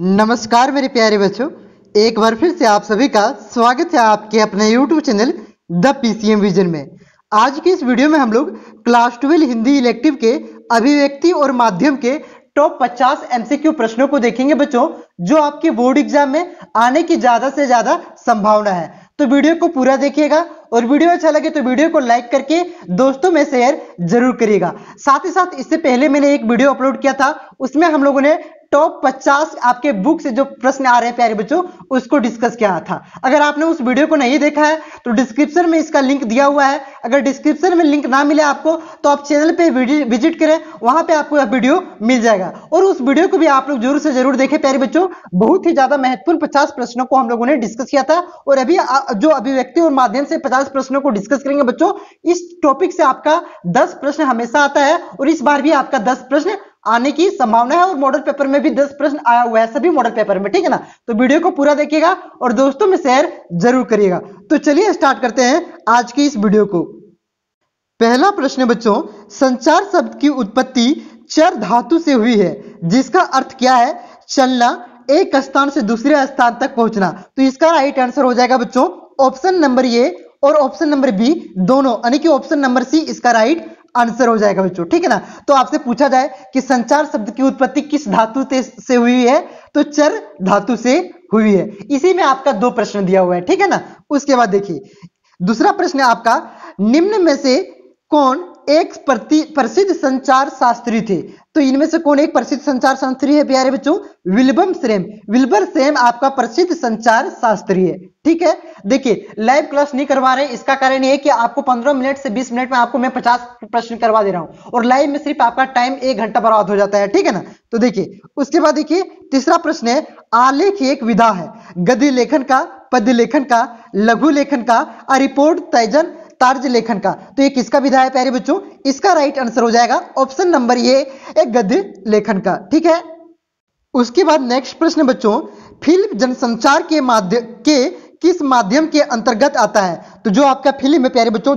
नमस्कार मेरे प्यारे बच्चों एक बार फिर से आप सभी का स्वागत है आपके अपने YouTube channel the PCM vision में आज की इस वीडियो में हम लोग क्लास ट्वेल्व हिंदी इलेक्टिव के अभिव्यक्ति और माध्यम के टॉप 50 एमसीक्यू प्रश्नों को देखेंगे बच्चों जो आपके बोर्ड एग्जाम में आने की ज्यादा से ज्यादा संभावना है तो वीडियो को पूरा देखिएगा और वीडियो अच्छा लगे तो वीडियो को लाइक करके दोस्तों में शेयर जरूर करिएगा साथ ही साथ इससे पहले मैंने एक वीडियो अपलोड किया था उसमें हम लोगों ने टॉप 50 आपके बुक से जो प्रश्न आ रहे हैं प्यारे बच्चों उसको डिस्कस किया था अगर आपने उस वीडियो को नहीं देखा है तो डिस्क्रिप्शन में इसका लिंक दिया हुआ है अगर डिस्क्रिप्शन में लिंक ना मिले आपको तो आप चैनल पे विजिट करें वहां पे आपको यह वीडियो मिल जाएगा और उस वीडियो को भी आप लोग जरूर से जरूर देखें प्यारे बच्चों बहुत ही ज्यादा महत्वपूर्ण पचास प्रश्नों को हम लोगों ने डिस्कस किया था और अभी जो अभिव्यक्ति और माध्यम से पचास प्रश्नों को डिस्कस करेंगे बच्चों इस टॉपिक से आपका दस प्रश्न हमेशा आता है और इस बार भी आपका दस प्रश्न आने की संभावना है और मॉडल पेपर में भी दस प्रश्न आया हुआ है सभी मॉडल पेपर में ठीक है ना तो वीडियो को पूरा देखिएगा और दोस्तों में शेयर जरूर करिएगा तो चलिए स्टार्ट करते हैं आज की इस वीडियो को पहला प्रश्न बच्चों संचार शब्द की उत्पत्ति चर धातु से हुई है जिसका अर्थ क्या है चलना एक स्थान से दूसरे स्थान तक पहुंचना तो इसका राइट आंसर हो जाएगा बच्चों ऑप्शन नंबर ए और ऑप्शन नंबर बी दोनों यानी कि ऑप्शन नंबर सी इसका राइट आंसर हो जाएगा बच्चों ठीक है ना तो आपसे पूछा जाए कि संचार शब्द की उत्पत्ति किस धातु से हुई है तो चर धातु से हुई है इसी में आपका दो प्रश्न दिया हुआ है ठीक है ना उसके बाद देखिए दूसरा प्रश्न आपका निम्न में से कौन एक प्रसिद्ध संचार शास्त्री थे तो इनमें से कौन एक प्रसिद्ध संचार शास्त्री है प्यारे बच्चों विल्बम सेम विल्बर सेम आपका प्रसिद्ध संचार शास्त्री है ठीक है देखिए लाइव क्लास नहीं करवा रहे इसका कारण ये कि आपको 15 मिनट से 20 मिनट में आपको मैं 50 प्रश्न करवा दे रहा हूं और लाइव में सिर्फ आपका टाइम एक घंटा बर्बाद हो जाता है ठीक है ना तो देखिए उसके बाद देखिए तीसरा प्रश्न है आलेख एक विधा है गद्य लेखन का पद्य लेखन का लघु लेखन का रिपोर्ट तयजन तार्ज लेखन का तो ये किसका विधा है प्यारे बच्चों इसका राइट आंसर हो जाएगा ऑप्शन नंबर ये एक गद्य लेखन का ठीक है उसके बाद नेक्स्ट प्रश्न बच्चों फिल्म जनसंचार के माध्यम के किस माध्यम के अंतर्गत आता है तो जो आपका फिल्म है प्यारे बच्चों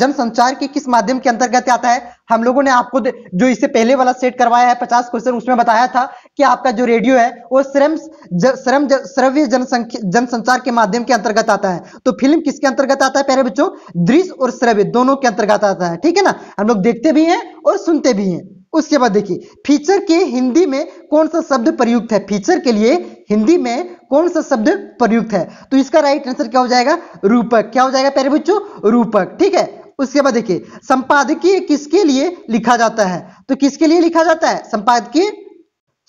जनसंचार के किस माध्यम के अंतर्गत आता है हम लोगों ने आपको जो इससे पहले वाला सेट करवाया है पचास क्वेश्चन उसमें बताया था कि आपका जो रेडियो है वो श्रम श्रम श्रव्य जनसंख्या जनसंचार के माध्यम के अंतर्गत आता है तो फिल्म किसके अंतर्गत आता है प्यारे बच्चों दृश्य और श्रव्य दोनों के अंतर्गत आता है ठीक है ना हम लोग देखते भी हैं और सुनते भी हैं उसके बाद देखिए फीचर के हिंदी में कौन सा शब्द प्रयुक्त है फीचर के लिए हिंदी में कौन सा शब्द प्रयुक्त है तो इसका राइट आंसर क्या हो जाएगा रूपक क्या हो जाएगा प्यारे बच्चों रूपक ठीक है उसके बाद देखिए संपादकीय किसके लिए लिखा जाता है तो किसके लिए लिखा जाता है संपादकीय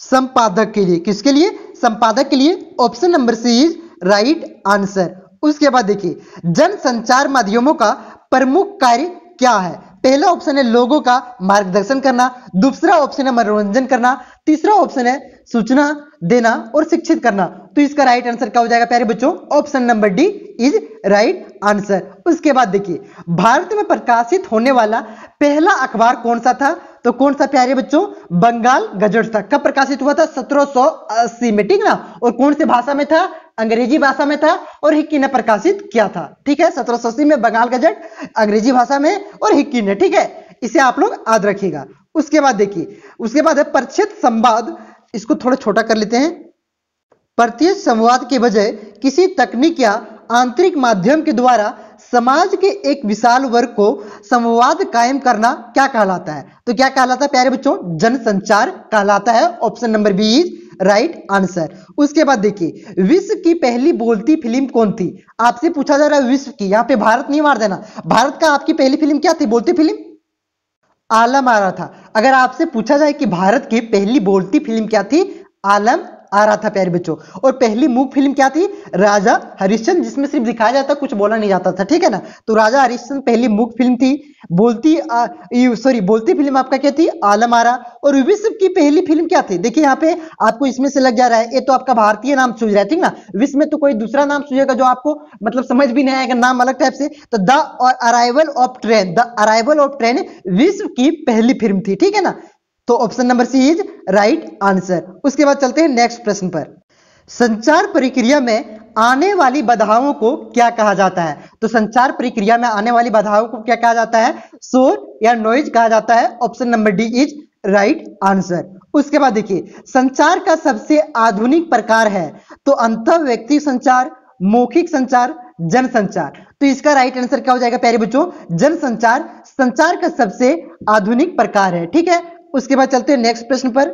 संपादक के लिए किसके लिए संपादक के लिए option number C is right answer उसके बाद देखिए जनसंचार माध्यमों का प्रमुख कार्य क्या है पहला ऑप्शन है लोगों का मार्गदर्शन करना दूसरा ऑप्शन है मनोरंजन करना तीसरा ऑप्शन है सूचना देना और शिक्षित करना तो इसका राइट आंसर क्या हो जाएगा प्यारे बच्चों option number D is right answer उसके बाद देखिए भारत में प्रकाशित होने वाला पहला अखबार कौन सा था तो कौन सा प्यारे बच्चों बंगाल गजट था कब प्रकाशित हुआ था 1780 में ठीक ना और कौन से भाषा में था अंग्रेजी भाषा में था और हिक्की ने प्रकाशित किया था ठीक है सत्रह में बंगाल गजट अंग्रेजी भाषा में और हिक्की ने ठीक है इसे आप लोग याद रखिएगा उसके बाद देखिए उसके बाद है परिचित संवाद इसको थोड़ा छोटा कर लेते हैं प्रत्येक संवाद के बजाय किसी तकनीक या आंतरिक माध्यम के द्वारा समाज के एक विशाल वर्ग को संवाद कायम करना क्या कहलाता है तो क्या कहलाता है प्यारे बच्चों जनसंचार कहलाता है option number B is right answer उसके बाद देखिए विश्व की पहली बोलती फिल्म कौन थी आपसे पूछा जा रहा है विश्व की यहां पे भारत नहीं मार देना भारत का आपकी पहली फिल्म क्या थी बोलती फिल्म आलम आ रहा था अगर आपसे पूछा जाए कि भारत की पहली बोलती फिल्म क्या थी आलम आ रहा था प्यारे बच्चों और पहली मूक फिल्म क्या थी राजा हरिश्चंद जिसमें सिर्फ दिखाया जाता कुछ बोला नहीं जाता था ठीक है ना तो राजा हरिश्चंद पहली मूक फिल्म थी बोलती सॉरी बोलती फिल्म आपका क्या थी आलम आरा और विश्व की पहली फिल्म क्या थी देखिए यहाँ पे आपको इसमें से लग जा रहा है ये तो आपका भारतीय नाम सूझ रहा है ठीक ना विश्व में तो कोई दूसरा नाम सूझेगा जो आपको मतलब समझ भी नहीं आएगा नाम अलग टाइप से तो the arrival of train the arrival of train विश्व की पहली फिल्म थी ठीक है ना तो option number C is right answer उसके बाद चलते हैं नेक्स्ट प्रश्न पर संचार प्रक्रिया में आने वाली बाधाओं को क्या कहा जाता है तो संचार प्रक्रिया में आने वाली बाधाओं को क्या कहा जाता है शोर या नॉइज कहा जाता है option number D is right answer उसके बाद देखिए संचार का सबसे आधुनिक प्रकार है तो अंत व्यक्ति संचार मौखिक संचार जनसंचार तो इसका राइट आंसर क्या हो जाएगा प्यारे बच्चों जन संचार संचार का सबसे आधुनिक प्रकार है ठीक है उसके बाद चलते हैं नेक्स्ट प्रश्न पर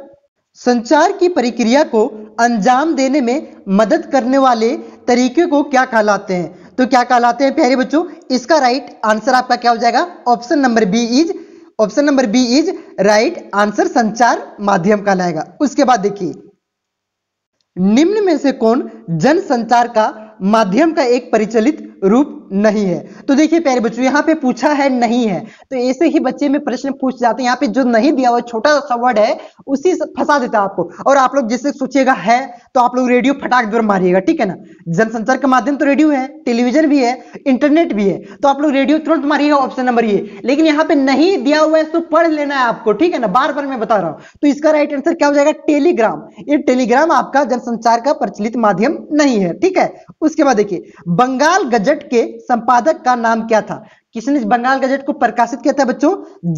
संचार की प्रक्रिया को अंजाम देने में मदद करने वाले तरीके को क्या कहलाते हैं तो क्या कहलाते हैं प्यारे बच्चों इसका राइट आंसर आपका क्या हो जाएगा option number B is option number B is right answer संचार माध्यम कहलाएगा उसके बाद देखिए निम्न में से कौन जन संचार का माध्यम का एक परिचलित रूप नहीं है तो देखिए प्यारे बच्चों यहाँ पे पूछा है नहीं है तो ऐसे ही बच्चे में प्रश्न पूछ जाते हैं यहाँ पे जो नहीं दिया हुआ छोटा सा वर्ड है उसी फंसा देता है आपको और आप लोग जैसे सोचिएगा है तो आप लोग रेडियो फटाक दूर मारिएगा ठीक है ना जनसंचार का माध्यम तो रेडियो है टेलीविजन भी है इंटरनेट भी है तो आप लोग रेडियो तुरंत मारिएगा ऑप्शन नंबर ये लेकिन यहाँ पे नहीं दिया हुआ है तो पढ़ लेना है आपको ठीक है ना बार बार मैं बता रहा हूँ तो इसका राइट आंसर क्या हो जाएगा टेलीग्राम ये टेलीग्राम आपका जनसंचार का प्रचलित माध्यम नहीं है ठीक है उसके बाद देखिए बंगाल गज गजट के संपादक का नाम क्या था किसने बंगाल गजट को प्रकाशित किया था बच्चों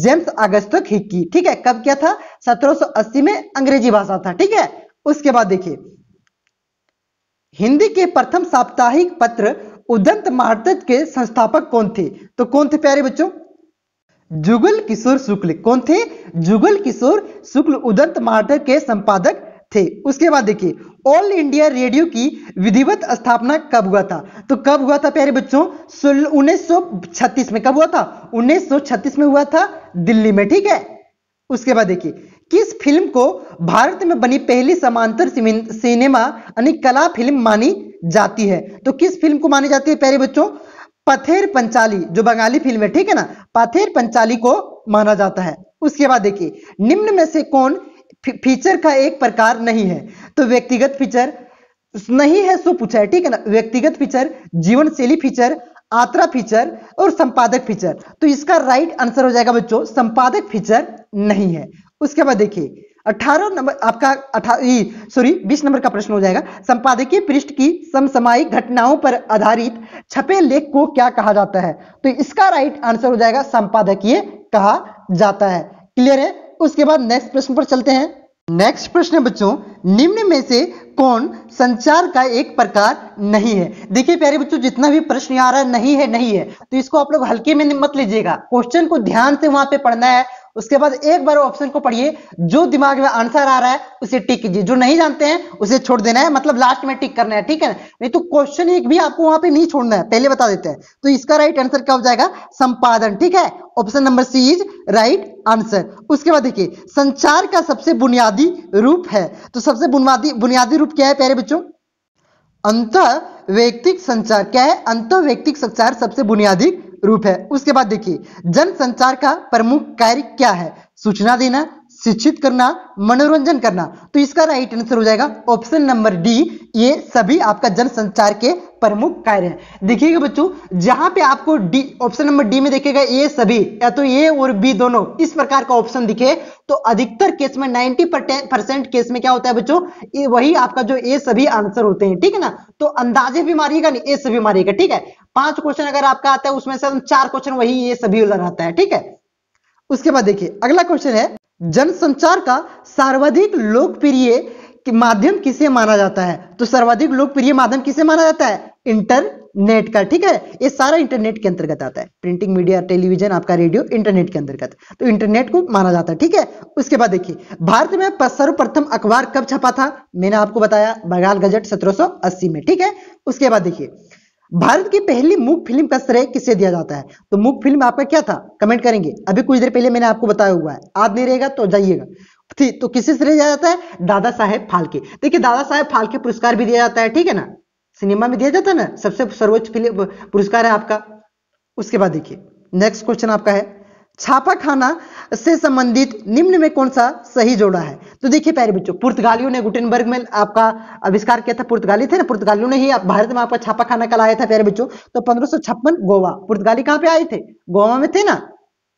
जेम्स अगस्त हिक्की ठीक है कब क्या था 1780 में अंग्रेजी भाषा था ठीक है उसके बाद देखिए हिंदी के प्रथम साप्ताहिक पत्र उदंत मार्तज के संस्थापक कौन थे तो कौन थे प्यारे बच्चों जुगल किशोर शुक्ल कौन थे जुगल किशोर शुक्ल उदंत मार्टर के संपादक थे उसके बाद देखिए ऑल इंडिया रेडियो की विधिवत स्थापना कब हुआ था तो कब हुआ था प्यारे बच्चों उन्नीस में कब हुआ था 1936 में हुआ था दिल्ली में ठीक है उसके बाद देखिए किस फिल्म को भारत में बनी पहली समांतर सिनेमा यानी कला फिल्म मानी जाती है तो किस फिल्म को मानी जाती है प्यारे बच्चों पथेर पंचाली जो बंगाली फिल्म है ठीक है ना पथेर पंचाली को माना जाता है उसके बाद देखिए निम्न में से कौन फीचर का एक प्रकार नहीं है तो व्यक्तिगत फीचर नहीं है सो पूछा है ठीक है ना व्यक्तिगत फीचर जीवन शैली फीचर आत्रा फीचर और संपादक फीचर तो इसका राइट आंसर हो जाएगा बच्चों संपादक फीचर नहीं है उसके बाद देखिए अठारह नंबर आपका सॉरी बीस नंबर का प्रश्न हो जाएगा संपादकीय पृष्ठ की समसामयिक घटनाओं पर आधारित छपे लेख को क्या कहा जाता है तो इसका राइट आंसर हो जाएगा संपादकीय कहा जाता है क्लियर है उसके बाद नेक्स्ट प्रश्न पर चलते हैं नेक्स्ट प्रश्न है बच्चों निम्न में से कौन संचार का एक प्रकार नहीं है देखिए प्यारे बच्चों जितना भी प्रश्न आ रहा है नहीं है नहीं है तो इसको आप लोग हल्के में मत लीजिएगा क्वेश्चन को ध्यान से वहां पे पढ़ना है उसके बाद एक बार ऑप्शन को पढ़िए जो दिमाग में आंसर आ रहा है उसे टिक कीजिए जो नहीं जानते हैं उसे छोड़ देना है मतलब लास्ट में टिक करना है ठीक है नहीं तो क्वेश्चन एक भी आपको वहां पे नहीं छोड़ना है पहले बता देते हैं तो इसका राइट आंसर क्या हो जाएगा संपादन ठीक है option number C is right answer उसके बाद देखिए संचार का सबसे बुनियादी रूप है तो सबसे बुनियादी बुनियादी रूप क्या है प्यारे बच्चों अंत व्यक्तिक संचार क्या है अंत व्यक्तिक संचार सबसे बुनियादी रूप है उसके बाद देखिए जनसंचार का प्रमुख कार्य क्या है सूचना देना शिक्षित करना मनोरंजन करना तो इसका राइट आंसर हो जाएगा ऑप्शन नंबर डी ये सभी आपका जनसंचार के प्रमुख कार्य है देखिएगा बच्चों जहां पे आपको डी ऑप्शन नंबर डी में देखेगा ये सभी या तो ये और बी दोनों इस प्रकार का ऑप्शन दिखे तो अधिकतर केस में 90 परसेंट केस में क्या होता है बच्चों वही आपका जो ये सभी आंसर होते हैं ठीक है ना तो अंदाजे भी मारिएगा नहीं ये सभी मारिएगा ठीक है पांच क्वेश्चन अगर आपका आता है उसमें से चार क्वेश्चन वही ये सभी उधर आता है ठीक है उसके बाद देखिए अगला क्वेश्चन है जनसंचार का सर्वाधिक लोकप्रिय माध्यम किसे माना जाता है तो सर्वाधिक लोकप्रिय माध्यम किसे माना जाता है इंटरनेट का ठीक है ये सारा इंटरनेट के अंतर्गत आता है प्रिंटिंग मीडिया टेलीविजन आपका रेडियो इंटरनेट के अंतर्गत तो इंटरनेट को माना जाता है ठीक है उसके बाद देखिए भारत में सर्वप्रथम अखबार कब छपा था मैंने आपको बताया बंगाल गजट सत्रह में ठीक है उसके बाद देखिए भारत की पहली मूक फिल्म का श्रेय किसे दिया जाता है तो मूक फिल्म आपका क्या था कमेंट करेंगे अभी कुछ देर पहले मैंने आपको बताया हुआ है आज नहीं रहेगा तो जाइएगा ठीक तो किसे श्रेय दिया जाता है दादा साहेब फालके देखिए दादा साहेब फालके पुरस्कार भी दिया जाता है ठीक है ना सिनेमा में दिया जाता है ना सबसे सर्वोच्च पुरस्कार है आपका उसके बाद देखिए नेक्स्ट क्वेश्चन आपका है छापाखाना से संबंधित निम्न में कौन सा सही जोड़ा है तो देखिए प्यारे बच्चों पुर्तगालियों ने गुटेनबर्ग में आपका आविष्कार किया था पुर्तगाली थे ना पुर्तगालियों ने ही भारत में आपका छापाखाना आया था प्यारे बच्चों तो पंद्रह गोवा पुर्तगाली कहां पे आए थे गोवा में थे ना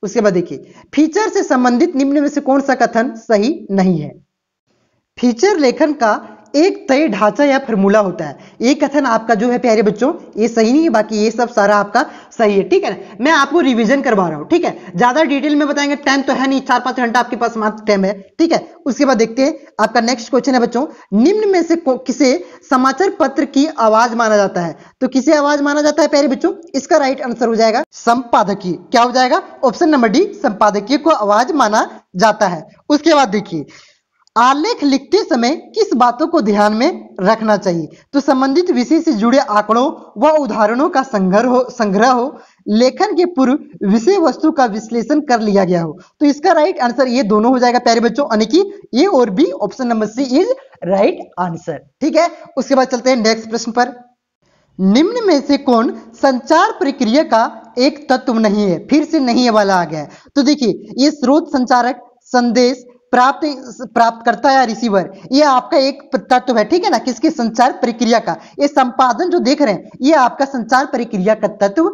उसके बाद देखिए फीचर से संबंधित निम्न में से कौन सा कथन सही नहीं है फीचर लेखन का एक तय ढांचा या फॉर्मूला होता है ये कथन आपका जो है प्यारे बच्चों ये सही नहीं है बाकी ये सब सारा आपका सही है ठीक है मैं आपको रिवीजन करवा रहा हूं ठीक है ज्यादा डिटेल में बताएंगे टाइम तो है नहीं चार पांच घंटा आपके पास मात्र टाइम है ठीक है उसके बाद देखते हैं आपका नेक्स्ट क्वेश्चन है बच्चों निम्न में से किसे समाचार पत्र की आवाज माना जाता है तो किसे आवाज माना जाता है प्यारे बच्चों इसका राइट आंसर हो जाएगा संपादकीय क्या हो जाएगा ऑप्शन नंबर डी संपादकीय को आवाज माना जाता है उसके बाद देखिए आलेख लिखते समय किस बातों को ध्यान में रखना चाहिए तो संबंधित विषय से जुड़े आंकड़ों व उदाहरणों का संग्रह हो संग्रह हो लेखन के पूर्व विषय वस्तु का विश्लेषण कर लिया गया हो तो इसका राइट आंसर ये दोनों हो जाएगा प्यारे बच्चों यानी कि ए और B option number C is right answer ठीक है उसके बाद चलते हैं नेक्स्ट प्रश्न पर निम्न में से कौन संचार प्रक्रिया का एक तत्व नहीं है फिर से नहीं वाला आ गया तो देखिए ये स्रोत संचारक संदेश प्राप्त प्राप्त करता है रिसीवर ये आपका एक तत्व है ठीक है ना किसके संचार प्रक्रिया का ये संपादन जो देख रहे हैं ये आपका संचार प्रक्रिया का तत्व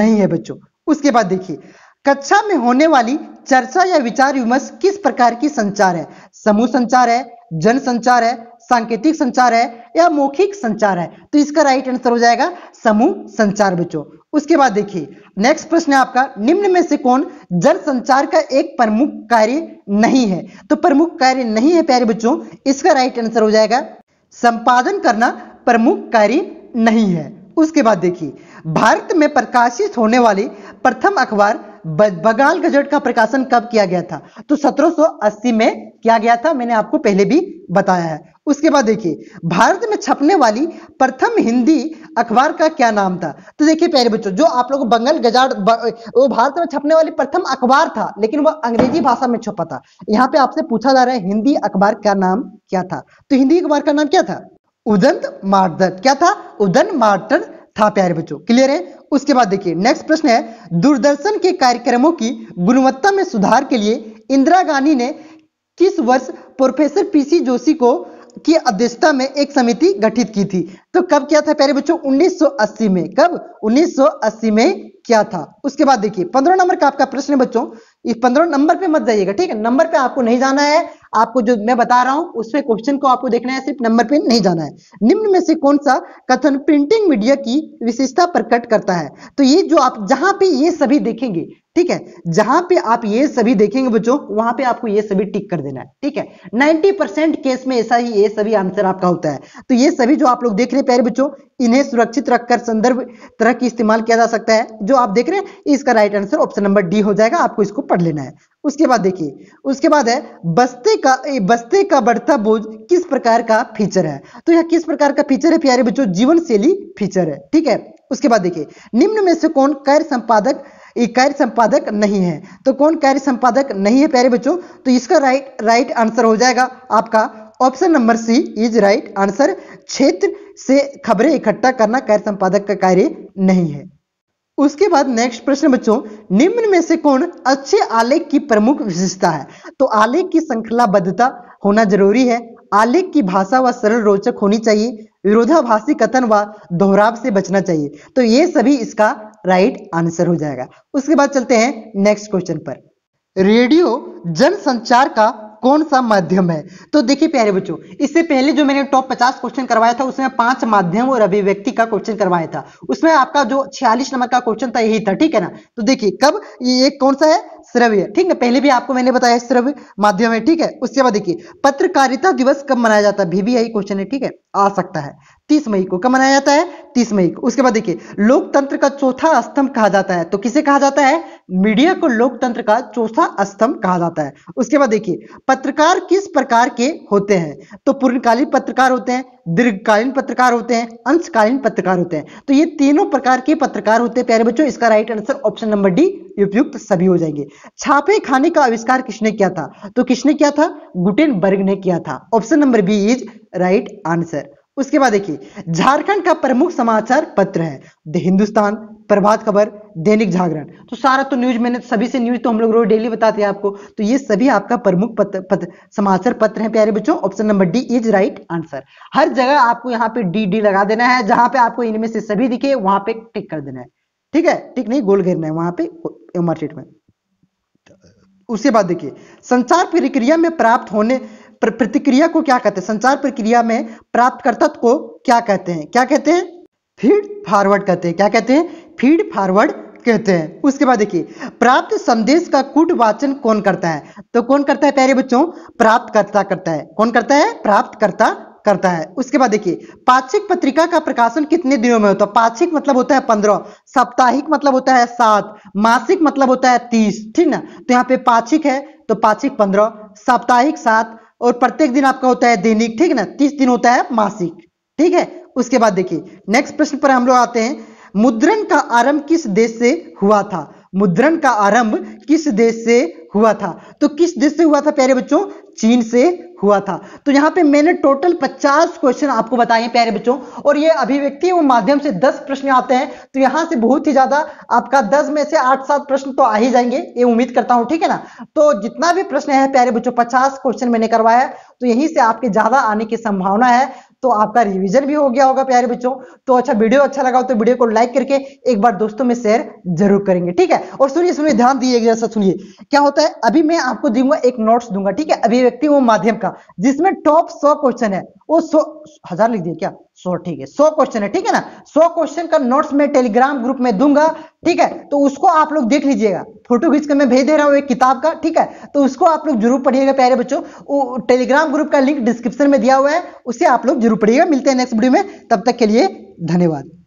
नहीं है बच्चों उसके बाद देखिए कक्षा में होने वाली चर्चा या विचार विमर्श किस प्रकार की संचार है समूह संचार है जन संचार है सांकेतिक संचार है या मौखिक संचार है तो इसका राइट आंसर हो जाएगा समूह संचार बच्चों उसके बाद देखिए नेक्स्ट प्रश्न है आपका निम्न में से कौन जल संचार का एक प्रमुख कार्य नहीं है तो प्रमुख कार्य नहीं है प्यारे बच्चों इसका राइट आंसर हो जाएगा संपादन करना प्रमुख कार्य नहीं है उसके बाद देखिए भारत में प्रकाशित होने वाले प्रथम अखबार बगाल गजट का प्रकाशन कब किया गया था तो 1780 में किया गया था मैंने आपको पहले भी बताया है उसके बाद देखिए भारत में छपने वाली प्रथम हिंदी अखबार का क्या नाम था तो देखिए प्यारे बच्चों जो आप लोग बंगाल गजाट वो भारत में छपने वाली प्रथम अखबार था लेकिन वह अंग्रेजी भाषा में छपा था यहाँ पे आपसे पूछा जा रहा है हिंदी अखबार का नाम क्या था तो हिंदी अखबार का नाम क्या था उदंत मार्दर क्या था उदंत मार्टर था प्यारे बच्चों क्लियर है उसके बाद देखिए नेक्स्ट प्रश्न है दूरदर्शन के कार्यक्रमों की गुणवत्ता में सुधार के लिए इंदिरा गांधी ने किस वर्ष प्रोफेसर पीसी जोशी को की अध्यक्षता में एक समिति गठित की थी तो कब क्या था प्यारे बच्चों 1980 में कब 1980 में क्या था उसके बाद देखिए पंद्रह नंबर का आपका प्रश्न है बच्चों इस पंद्रह नंबर पे मत जाइएगा ठीक है नंबर पे आपको नहीं जाना है आपको जो मैं बता रहा हूं उसमें क्वेश्चन को आपको देखना है सिर्फ नंबर पे नहीं जाना है निम्न में से कौन सा कथन प्रिंटिंग मीडिया की विशेषता प्रकट करता है तो ये जो आप जहां पे ये सभी देखेंगे ठीक है जहां पे आप ये सभी देखेंगे बच्चों वहां पे आपको ये सभी टिक कर देना है ठीक है 90 परसेंट केस में ऐसा ही ये सभी आंसर आपका होता है तो ये सभी जो आप लोग देख रहे हैं प्यारे बच्चों इन्हें सुरक्षित रखकर संदर्भ तरह की इस्तेमाल किया जा सकता है जो आप देख रहे हैं इसका right answer option number D हो जाएगा आपको इसको पढ़ लेना है उसके बाद देखिए उसके बाद है बस्ते का बस्ते का बढ़ता बोझ किस प्रकार का फीचर है तो यह किस प्रकार का फीचर है प्यारे बच्चों जीवन शैली फीचर है ठीक है उसके बाद देखिए निम्न में से कौन कर संपादक ये कार्य संपादक नहीं है तो कौन कार्य संपादक नहीं है प्यारे बच्चों तो इसका राइट राइट आंसर हो जाएगा आपका option number C is right answer क्षेत्र से खबरें इकट्ठा करना कार्य संपादक का कार्य नहीं है उसके बाद नेक्स्ट प्रश्न बच्चों निम्न में से कौन अच्छे आलेख की प्रमुख विशेषता है तो आलेख की श्रृंखलाबद्धता होना जरूरी है आलेख की भाषा व सरल रोचक होनी चाहिए विरोधाभासी कथन व दोहराव से बचना चाहिए तो ये सभी इसका राइट आंसर हो जाएगा उसके बाद चलते हैं नेक्स्ट क्वेश्चन पर रेडियो जनसंचार का कौन सा माध्यम है तो देखिए प्यारे बच्चों इससे पहले जो मैंने टॉप 50 क्वेश्चन करवाया था उसमें पांच माध्यम और अभिव्यक्ति का क्वेश्चन करवाया था उसमें आपका जो 46 नंबर का क्वेश्चन था यही था ठीक है ना तो देखिए कब ये कौन सा है श्रव्य ठीक है पहले भी आपको मैंने बताया श्रव्य माध्यम है ठीक है उसके बाद देखिए पत्रकारिता दिवस कब मनाया जाता है भी, भी यही क्वेश्चन है ठीक है आ सकता है तीस मई को कब मनाया जाता है तीस मई को उसके बाद देखिए लोकतंत्र का चौथा स्तंभ कहा जाता है तो किसे कहा जाता है मीडिया को लोकतंत्र का चौथा स्तंभ कहा जाता है उसके बाद देखिए पत्रकार किस प्रकार के होते हैं तो पूर्णकालीन पत्रकार होते हैं दीर्घकालीन पत्रकार होते हैं अंशकालीन पत्रकार होते हैं तो ये तीनों प्रकार के पत्रकार होते हैं प्यारे बच्चों इसका right answer option number D उपयुक्त सभी हो जाएंगे छापे खाने का आविष्कार किसने किया था तो किसने किया था गुटेन ने किया था option number B is right answer उसके बाद देखिए झारखंड का प्रमुख समाचार पत्र है द हिंदुस्तान प्रभात खबर दैनिक जागरण तो सारा तो न्यूज मैंने सभी से न्यूज तो हम लोग रोज डेली बताते हैं आपको तो ये सभी आपका प्रमुख पत्र, पत्र समाचार पत्र है प्यारे बच्चों option number D is right answer हर जगह आपको यहाँ पे डी डी लगा देना है जहां पे आपको इनमें से सभी दिखे वहां पे टिक कर देना है ठीक है टिक नहीं गोल घेरना है वहां पे मार्केट में उसके बाद देखिए संचार प्रक्रिया में प्राप्त होने प्रतिक्रिया को क्या कहते हैं संचार प्रक्रिया में प्राप्तकर्ता को क्या कहते हैं क्या कहते हैं फीड फॉरवर्ड कहते हैं क्या कहते हैं फीड फॉरवर्ड कहते हैं उसके बाद देखिए प्राप्त संदेश का कूट वाचन कौन करता है तो कौन करता है प्यारे बच्चों प्राप्तकर्ता करता है कौन करता है प्राप्तकर्ता करता है उसके बाद देखिए पाक्षिक पत्रिका का प्रकाशन कितने दिनों में होता है पाक्षिक मतलब होता है पंद्रह साप्ताहिक मतलब होता है सात मासिक मतलब होता है तीस ठीक ना तो यहाँ पे पाक्षिक है तो पाक्षिक पंद्रह साप्ताहिक सात और प्रत्येक दिन आपका होता है दैनिक ठीक है ना तीस दिन होता है मासिक ठीक है उसके बाद देखिए नेक्स्ट प्रश्न पर हम लोग आते हैं मुद्रण का आरंभ किस देश से हुआ था मुद्रण का आरंभ किस देश से हुआ था तो किस देश से हुआ था प्यारे बच्चों चीन से हुआ था तो यहाँ पे मैंने टोटल 50 क्वेश्चन आपको बताए हैं प्यारे बच्चों और ये अभिव्यक्ति और माध्यम से 10 प्रश्न आते हैं तो यहां से बहुत ही ज्यादा आपका 10 में से 8-7 प्रश्न तो आ ही जाएंगे ये उम्मीद करता हूं ठीक है ना तो जितना भी प्रश्न है प्यारे बच्चों 50 क्वेश्चन मैंने करवाया तो यहीं से आपके ज्यादा आने की संभावना है तो आपका रिवीजन भी हो गया होगा प्यारे बच्चों तो अच्छा वीडियो अच्छा लगा हो तो वीडियो को लाइक करके एक बार दोस्तों में शेयर जरूर करेंगे ठीक है और सुनिए सुनिए ध्यान दिए जैसा सुनिए क्या होता है अभी मैं आपको दूंगा एक नोट्स दूंगा ठीक है अभिव्यक्ति वो माध्यम का जिसमें टॉप सौ क्वेश्चन है वो हजार लिख दिए क्या सौ ठीक है सौ क्वेश्चन है ठीक है ना सौ क्वेश्चन का नोट्स में टेलीग्राम ग्रुप में दूंगा ठीक है तो उसको आप लोग देख लीजिएगा फोटो खींच कर मैं भेज दे रहा हूँ एक किताब का ठीक है तो उसको आप लोग जरूर पढ़िएगा प्यारे बच्चों टेलीग्राम ग्रुप का लिंक डिस्क्रिप्शन में दिया हुआ है उसे आप लोग जरूर पढ़िएगा मिलते हैं नेक्स्ट वीडियो में तब तक के लिए धन्यवाद